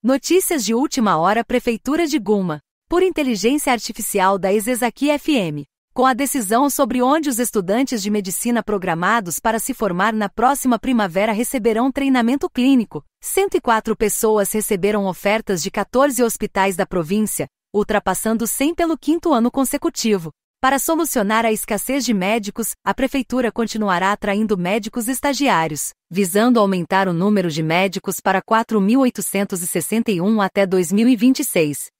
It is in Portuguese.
Notícias de última hora Prefeitura de Guma. Por inteligência artificial da Isesaki FM. Com a decisão sobre onde os estudantes de medicina programados para se formar na próxima primavera receberão treinamento clínico, 104 pessoas receberam ofertas de 14 hospitais da província, ultrapassando 100 pelo quinto ano consecutivo. Para solucionar a escassez de médicos, a Prefeitura continuará atraindo médicos estagiários, visando aumentar o número de médicos para 4.861 até 2026,